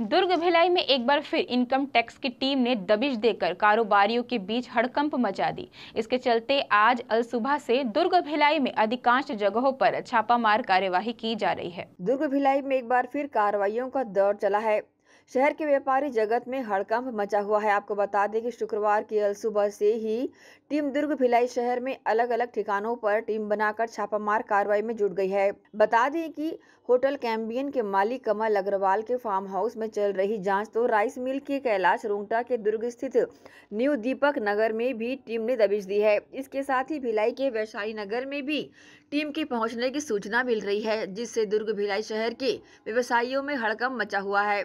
दुर्ग भिलाई में एक बार फिर इनकम टैक्स की टीम ने दबिश देकर कारोबारियों के बीच हड़कंप मचा दी इसके चलते आज अल सुबह से दुर्ग भिलाई में अधिकांश जगहों पर छापामार कार्यवाही की जा रही है दुर्ग भिलाई में एक बार फिर कार्रवाईयों का दौर चला है शहर के व्यापारी जगत में हड़कंप मचा हुआ है आपको बता दें कि शुक्रवार की अल सुबह से ही टीम दुर्ग भिलाई शहर में अलग अलग ठिकानों पर टीम बनाकर छापामार कार्रवाई में जुट गई है बता दें कि होटल कैम्बियन के मालिक कमल अग्रवाल के फार्म हाउस में चल रही जांच तो राइस मिल के कैलाश रोंगटा के दुर्ग स्थित न्यू दीपक नगर में भी टीम ने दबिश दी है इसके साथ ही भिलाई के वैशाली नगर में भी टीम के पहुंचने की सूचना मिल रही है जिससे दुर्ग भिलाई शहर के व्यवसायियों में हड़कंप मचा हुआ है